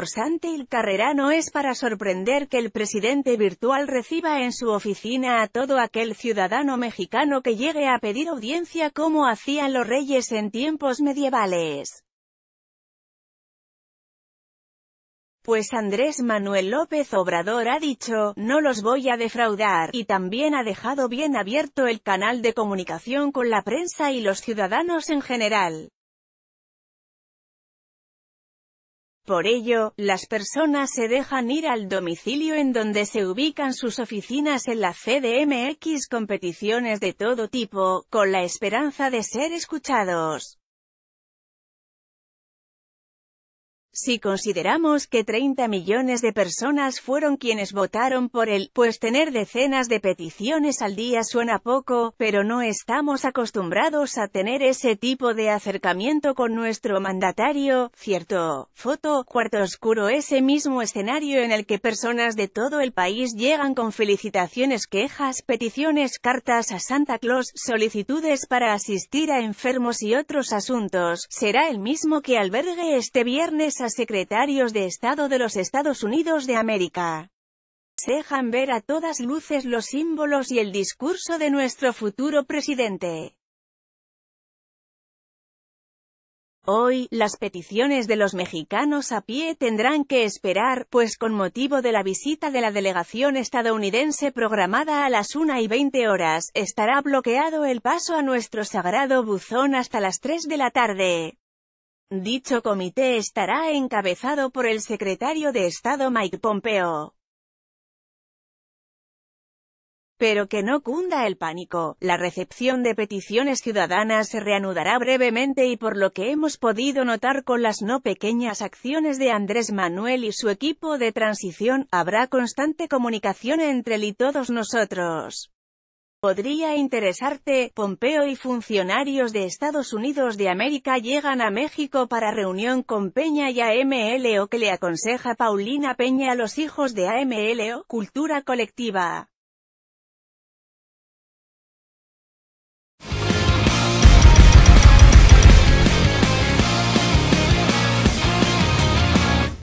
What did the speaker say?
Por el Carrera no es para sorprender que el presidente virtual reciba en su oficina a todo aquel ciudadano mexicano que llegue a pedir audiencia como hacían los reyes en tiempos medievales. Pues Andrés Manuel López Obrador ha dicho, no los voy a defraudar, y también ha dejado bien abierto el canal de comunicación con la prensa y los ciudadanos en general. Por ello, las personas se dejan ir al domicilio en donde se ubican sus oficinas en la CDMX competiciones de todo tipo, con la esperanza de ser escuchados. Si consideramos que 30 millones de personas fueron quienes votaron por él, pues tener decenas de peticiones al día suena poco, pero no estamos acostumbrados a tener ese tipo de acercamiento con nuestro mandatario, cierto. Foto, cuarto oscuro ese mismo escenario en el que personas de todo el país llegan con felicitaciones, quejas, peticiones, cartas a Santa Claus, solicitudes para asistir a enfermos y otros asuntos, será el mismo que albergue este viernes a secretarios de Estado de los Estados Unidos de América. Sejan ver a todas luces los símbolos y el discurso de nuestro futuro presidente. Hoy, las peticiones de los mexicanos a pie tendrán que esperar, pues con motivo de la visita de la delegación estadounidense programada a las 1 y 20 horas, estará bloqueado el paso a nuestro sagrado buzón hasta las 3 de la tarde. Dicho comité estará encabezado por el secretario de Estado Mike Pompeo. Pero que no cunda el pánico, la recepción de peticiones ciudadanas se reanudará brevemente y por lo que hemos podido notar con las no pequeñas acciones de Andrés Manuel y su equipo de transición, habrá constante comunicación entre él y todos nosotros. Podría interesarte, Pompeo y funcionarios de Estados Unidos de América llegan a México para reunión con Peña y AMLO que le aconseja Paulina Peña a los hijos de AMLO, Cultura Colectiva.